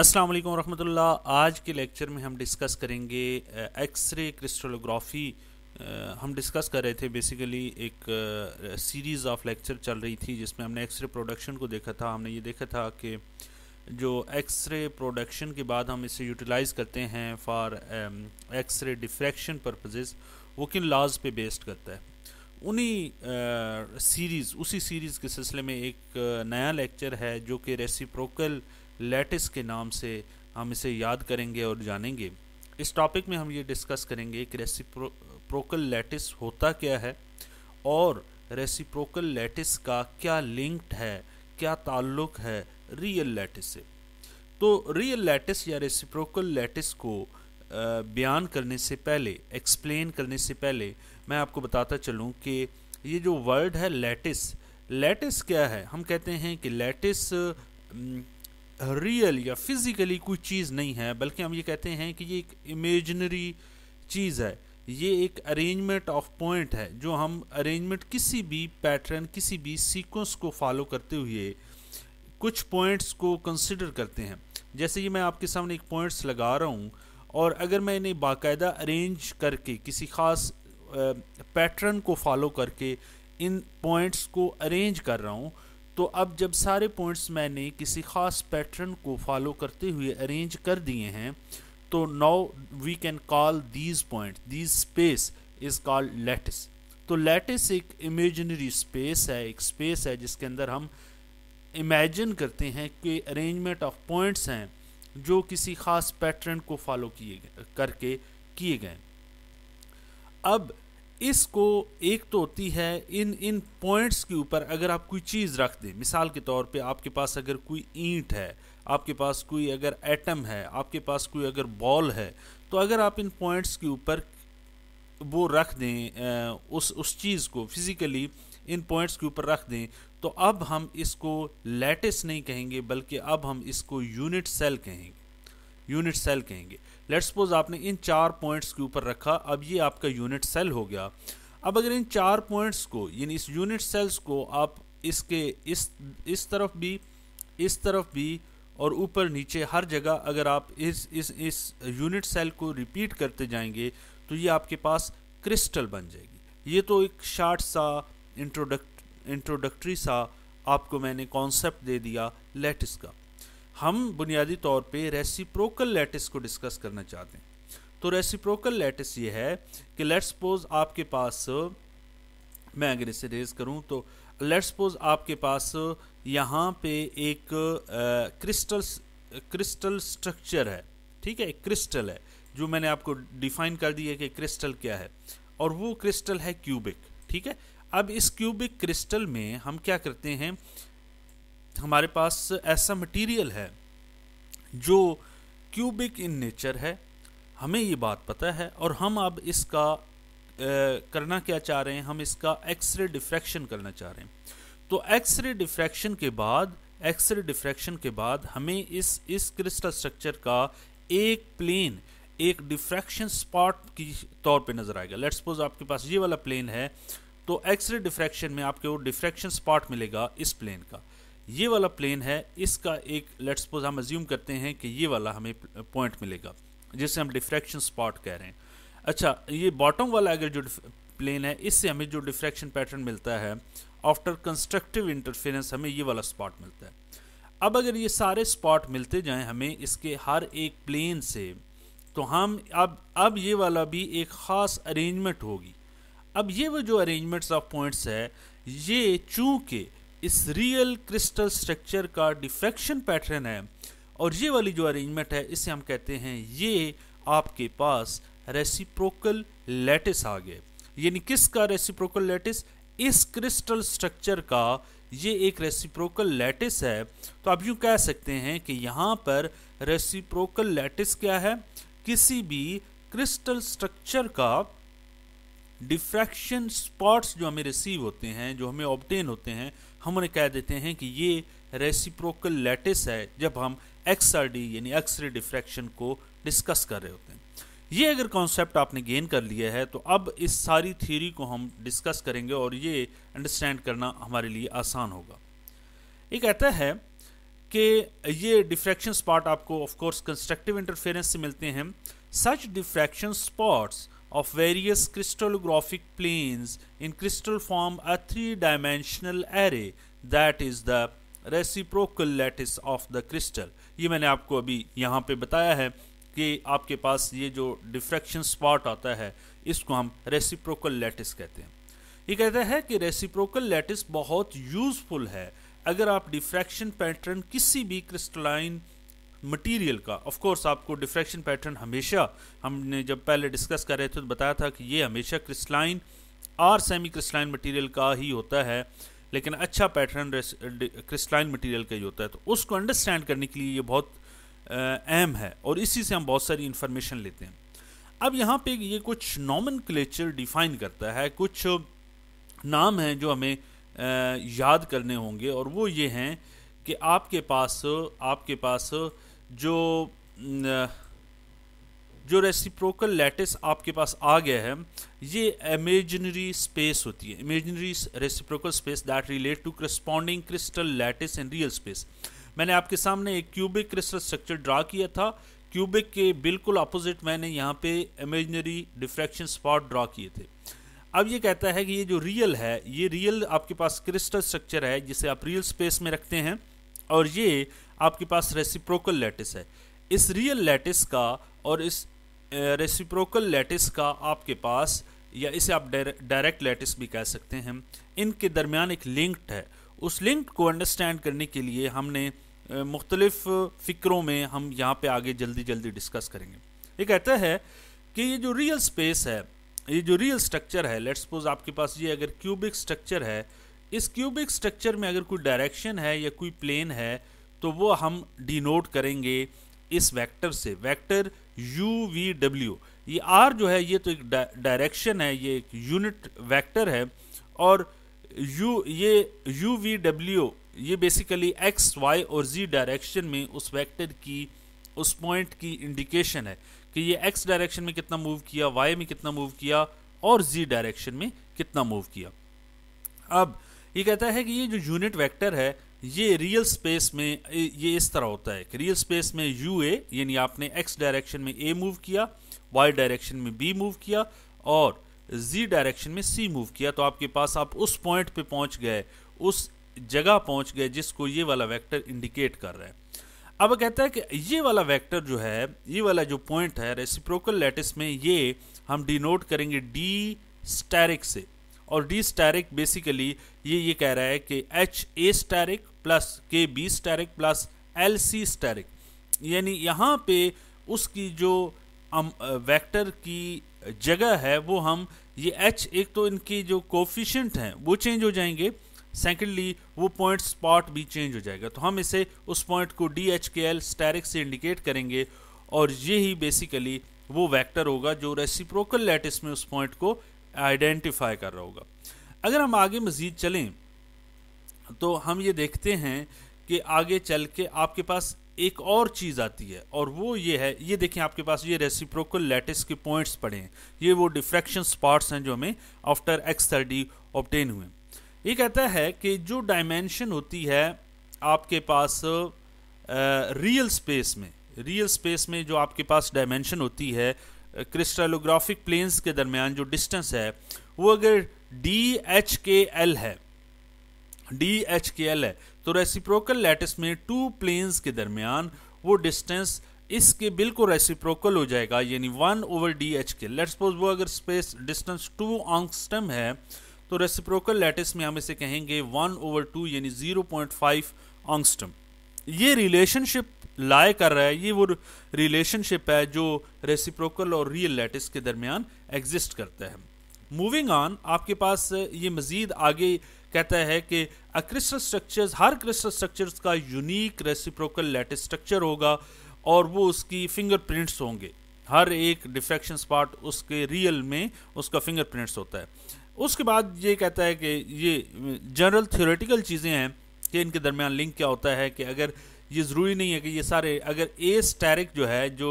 अस्सलाम वालेकुम रहमतुल्लाह आज के लेक्चर में हम डिस्कस करेंगे एक्सरे क्रिस्टलोग्राफी हम डिस्कस कर रहे थे बेसिकली एक सीरीज़ ऑफ लेक्चर चल रही थी जिसमें हमने एक्सरे प्रोडक्शन को देखा था हमने ये देखा था कि जो एक्सरे प्रोडक्शन के बाद हम इसे यूटिलाइज़ करते हैं फॉर एक्सरे डिफ्रैक्शन परपज़ेज़ वो किन लॉज पे बेस्ड करता है उन्हीं सीरीज़ उसी सीरीज़ के सिलसिले में एक नया लेक्चर है जो कि रेसिप्रोकल लेटिस के नाम से हम इसे याद करेंगे और जानेंगे इस टॉपिक में हम ये डिस्कस करेंगे कि रेसिप्रोकल लेटिस होता क्या है और रेसिप्रोकल लेटिस का क्या लिंक्ड है क्या ताल्लुक है रियल लैटिस से तो रियल लैटिस या रेसिप्रोकल लैटिस को बयान करने से पहले एक्सप्लेन करने से पहले मैं आपको बताता चलूँ कि ये जो वर्ड है लैटिस लैटिस क्या है हम कहते हैं कि लैटिस रियल या फिज़िकली कोई चीज़ नहीं है बल्कि हम ये कहते हैं कि ये एक इमेजनरी चीज़ है ये एक अरेंजमेंट ऑफ पॉइंट है जो हम अरेंजमेंट किसी भी पैटर्न किसी भी सीक्वेंस को फॉलो करते हुए कुछ पॉइंट्स को कंसिडर करते हैं जैसे ये मैं आपके सामने एक पॉइंट्स लगा रहा हूँ और अगर मैं इन्हें बाकायदा अरेंज करके किसी ख़ास पैटर्न को फॉलो करके इन पॉइंट्स को अरेंज कर रहा हूँ तो अब जब सारे पॉइंट्स मैंने किसी ख़ास पैटर्न को फॉलो करते हुए अरेंज कर दिए हैं तो now we can call these point these space is called lattice तो लेटिस एक इमेजनरी स्पेस है एक स्पेस है जिसके अंदर हम इमेजिन करते हैं कि अरेंजमेंट ऑफ पॉइंट्स हैं जो किसी ख़ास पैटर्न को फॉलो किए करके किए गए अब इसको एक तो होती है इन इन पॉइंट्स के ऊपर अगर आप कोई चीज़ रख दें मिसाल के तौर पे आपके पास अगर कोई ईंट है आपके पास कोई अगर एटम है आपके पास कोई अगर बॉल है तो अगर आप इन पॉइंट्स के ऊपर वो रख दें उस उस चीज़ को फिज़िकली इन पॉइंट्स के ऊपर रख दें तो अब हम इसको लेटेस्ट नहीं कहेंगे बल्कि अब हम इसको यूनिट सेल कहेंगे यूनिट सेल कहेंगे लेट्स सपोज आपने इन चार पॉइंट्स के ऊपर रखा अब ये आपका यूनिट सेल हो गया अब अगर इन चार पॉइंट्स को यानी इस यूनिट सेल्स को आप इसके इस इस तरफ भी इस तरफ भी और ऊपर नीचे हर जगह अगर आप इस इस इस यूनिट सेल को रिपीट करते जाएंगे तो ये आपके पास क्रिस्टल बन जाएगी ये तो एक शार्ट सा इंट्रोडक्ट इंट्रोडक्टरी सा आपको मैंने कॉन्सेप्ट दे दिया लेटिस का हम बुनियादी तौर पे रेसिप्रोकल लैटिस को डिस्कस करना चाहते हैं तो रेसिप्रोकल लैटिस ये है कि लेट्स सपोज आपके पास मैं अगर इसे रेज करूं तो लेट्स सपोज आपके पास यहाँ पे एक क्रिस्टल क्रिस्टल स्ट्रक्चर है ठीक है एक क्रिस्टल है जो मैंने आपको डिफाइन कर दिया कि क्रिस्टल क्या है और वो क्रिस्टल है क्यूबिक ठीक है अब इस क्यूबिक क्रिस्टल में हम क्या करते हैं हमारे पास ऐसा मटेरियल है जो क्यूबिक इन नेचर है हमें ये बात पता है और हम अब इसका आ, करना क्या चाह रहे हैं हम इसका एक्सरे डिफ्रैक्शन करना चाह रहे हैं तो एक्सरे डिफ्रैक्शन के बाद एक्सरे डिफ्रैक्शन के बाद हमें इस इस क्रिस्टल स्ट्रक्चर का एक प्लेन एक डिफ्रैक्शन स्पॉट की तौर पे नज़र आएगा लेट्स सपोज आपके पास ये वाला प्लेन है तो एक्सरे डिफ्रैक्शन में आपके वो डिफ्रैक्शन स्पॉट मिलेगा इस प्लेन का ये वाला प्लेन है इसका एक लेट्स सपोज हम अज्यूम करते हैं कि ये वाला हमें पॉइंट मिलेगा जिसे हम डिफ्रैक्शन स्पॉट कह रहे हैं अच्छा ये बॉटम वाला अगर जो प्लेन है इससे हमें जो डिफ्रैक्शन पैटर्न मिलता है आफ्टर कंस्ट्रक्टिव इंटरफेरेंस हमें ये वाला स्पॉट मिलता है अब अगर ये सारे स्पॉट मिलते जाएं हमें इसके हर एक प्लेन से तो हम अब अब ये वाला भी एक ख़ास अरेंजमेंट होगी अब ये वो जो अरेंजमेंट्स ऑफ पॉइंट्स है ये चूँकि इस रियल क्रिस्टल स्ट्रक्चर का डिफेक्शन पैटर्न है और ये वाली जो अरेंजमेंट है इसे हम कहते हैं ये आपके पास रेसिप्रोकल लेटिस आ गए यानी किसका रेसिप्रोकल लेटिस इस क्रिस्टल स्ट्रक्चर का ये एक रेसिप्रोकल लैटिस है तो आप यूँ कह सकते हैं कि यहाँ पर रेसिप्रोकल लैटिस क्या है किसी भी क्रिस्टल स्ट्रक्चर का डिफ्रैक्शन स्पॉट्स जो हमें रिसीव होते हैं जो हमें ऑब्टेन होते हैं हम उन्हें कह देते हैं कि ये रेसिप्रोकल लेटिस है जब हम एक्स आर डी यानी एक्सरे डिफ्रैक्शन को डिस्कस कर रहे होते हैं ये अगर कॉन्सेप्ट आपने गेन कर लिया है तो अब इस सारी थ्योरी को हम डिस्कस करेंगे और ये अंडरस्टैंड करना हमारे लिए आसान होगा ये कहता है कि ये डिफ्रैक्शन स्पॉट आपको ऑफ कोर्स कंस्ट्रक्टिव इंटरफेरेंस से मिलते हैं such diffraction spots of various crystallographic planes in crystal form a three-dimensional array that is the reciprocal lattice of the crystal. ये मैंने आपको अभी यहाँ पे बताया है कि आपके पास ये जो diffraction spot आता है इसको हम reciprocal lattice कहते हैं ये कहता है कि reciprocal lattice बहुत useful है अगर आप diffraction pattern किसी भी crystalline मटेरियल का ऑफ कोर्स आपको डिफ्रैक्शन पैटर्न हमेशा हमने जब पहले डिस्कस कर रहे थे तो बताया था कि ये हमेशा क्रिस्टलाइन और सेमी क्रिस्टलाइन मटेरियल का ही होता है लेकिन अच्छा पैटर्न क्रिस्टलाइन मटेरियल का ही होता है तो उसको अंडरस्टैंड करने के लिए ये बहुत अहम है और इसी से हम बहुत सारी इन्फॉर्मेशन लेते हैं अब यहाँ पे ये कुछ नॉमन डिफाइन करता है कुछ नाम हैं जो हमें याद करने होंगे और वो ये हैं कि आपके पास आपके पास जो जो रेसिप्रोकल लैटिस आपके पास आ गया है ये इमेजनरी स्पेस होती है imaginary reciprocal space that relate to corresponding crystal lattice in real space मैंने आपके सामने एक क्यूबिक क्रिस्टल स्ट्रक्चर ड्रा किया था क्यूबिक के बिल्कुल अपोजिट मैंने यहाँ पे इमेजनरी डिफ्रैक्शन स्पॉट ड्रा किए थे अब ये कहता है कि ये जो रियल है ये रियल आपके पास क्रिस्टल स्ट्रक्चर है जिसे आप रियल स्पेस में रखते हैं और ये आपके पास रेसिप्रोकल लैटिस है इस रियल लैटिस का और इस रेसिप्रोकल लैटिस का आपके पास या इसे आप डायरेक्ट लैटिस भी कह सकते हैं इनके दरमियान एक लिंक्ड है उस लिंक को अंडरस्टैंड करने के लिए हमने मुख्तलिफ फ़िक्रों में हम यहाँ पे आगे जल्दी जल्दी डिस्कस करेंगे ये कहता है कि ये जो रियल स्पेस है ये जो रियल स्ट्रक्चर है लेट्स सपोज आपके पास ये अगर क्यूबिक स्ट्रक्चर है इस क्यूबिक स्ट्रक्चर में अगर कोई डायरेक्शन है या कोई प्लेन है तो वो हम डिनोट करेंगे इस वेक्टर से वेक्टर यू वी डब्ल्यू ये आर जो है ये तो एक डायरेक्शन है ये एक यूनिट वेक्टर है और यू ये यू वी डब्ल्यू ये बेसिकली एक्स वाई और जी डायरेक्शन में उस वेक्टर की उस पॉइंट की इंडिकेशन है कि ये एक्स डायरेक्शन में कितना मूव किया वाई में कितना मूव किया और जी डायरेक्शन में कितना मूव किया अब ये कहता है कि ये जो यूनिट वेक्टर है ये रियल स्पेस में ये इस तरह होता है कि रियल स्पेस में यू ए यानी आपने एक्स डायरेक्शन में ए मूव किया वाई डायरेक्शन में बी मूव किया और जी डायरेक्शन में सी मूव किया तो आपके पास आप उस पॉइंट पे पहुंच गए उस जगह पहुंच गए जिसको ये वाला वेक्टर इंडिकेट कर रहा है अब कहता है कि ये वाला वेक्टर जो है ये वाला जो पॉइंट है रेसिप्रोकल लेटिस में ये हम डिनोट करेंगे डी स्टैरिक से और डी स्टैरिक बेसिकली ये ये कह रहा है कि H A asterisk plus K B asterisk plus L C asterisk यानी यहाँ पे उसकी जो वेक्टर की जगह है वो हम ये एच एक तो इनकी जो कोफिशेंट हैं वो चेंज हो जाएंगे सेकेंडली वो पॉइंट स्पॉट भी चेंज हो जाएगा तो हम इसे उस पॉइंट को D H K L asterisk से इंडिकेट करेंगे और ये ही बेसिकली वो वेक्टर होगा जो रेसिप्रोकल लैटिस में उस पॉइंट को आइडेंटिफाई कर रहा होगा अगर हम आगे मज़ीद चलें तो हम ये देखते हैं कि आगे चल के आपके पास एक और चीज़ आती है और वो ये है ये देखें आपके पास ये रेसिप्रोकल लेटिस के पॉइंट्स पड़े हैं ये वो डिफ्रैक्शन स्पॉट्स हैं जो हमें आफ्टर एक्स थर्टी ऑप्टेन हुए ये कहता है कि जो डायमेंशन होती है आपके पास रियल स्पेस में रियल स्पेस में जो आपके पास डायमेंशन होती है क्रिस्टलोग्राफिक प्लेन्स के दरमियान जो डिस्टेंस है वो अगर डी एच के एल है डी एच के एल है तो रेसिप्रोकल लैटिस में टू प्लेन्स के दरमियान वो डिस्टेंस इसके बिल्कुल रेसिप्रोकल हो जाएगा यानी one over D H K let suppose वो अगर स्पेस डिस्टेंस टू ऑंगस्टम है तो रेसिप्रोकल लैटिस में हम इसे कहेंगे वन ओवर टू यानी जीरो पॉइंट फाइव ऑंगस्टम ये रिलेशनशिप लाए कर रहा है ये वो रिलेशनशिप है जो रेसिप्रोकल और रियल लेटिस के दरमियान एग्जिस्ट करता है मूविंग ऑन आपके पास ये मज़ीद आगे कहता है कि क्रिस्टल स्ट्रक्चर्स हर क्रिस्टल स्ट्रक्चर्स का यूनिक रेसिप्रोकल लेटिस स्ट्रक्चर होगा और वो उसकी फिंगरप्रिंट्स होंगे हर एक डिफ्रेक्शन स्पॉट उसके रियल में उसका फिंगरप्रिंट्स होता है उसके बाद ये कहता है कि ये जनरल थियोरेटिकल चीज़ें हैं कि इनके दरमियान लिंक क्या होता है कि अगर ये ज़रूरी नहीं है कि ये सारे अगर ए स्टैरिक जो है जो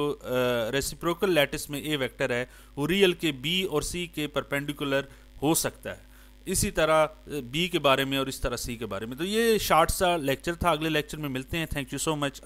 रेसिप्रोकल लैटिस में ए वेक्टर है वो रियल के बी और सी के परपेंडिकुलर हो सकता है इसी तरह बी के बारे में और इस तरह सी के बारे में तो ये शार्ट सा लेक्चर था अगले लेक्चर में मिलते हैं थैंक यू सो मच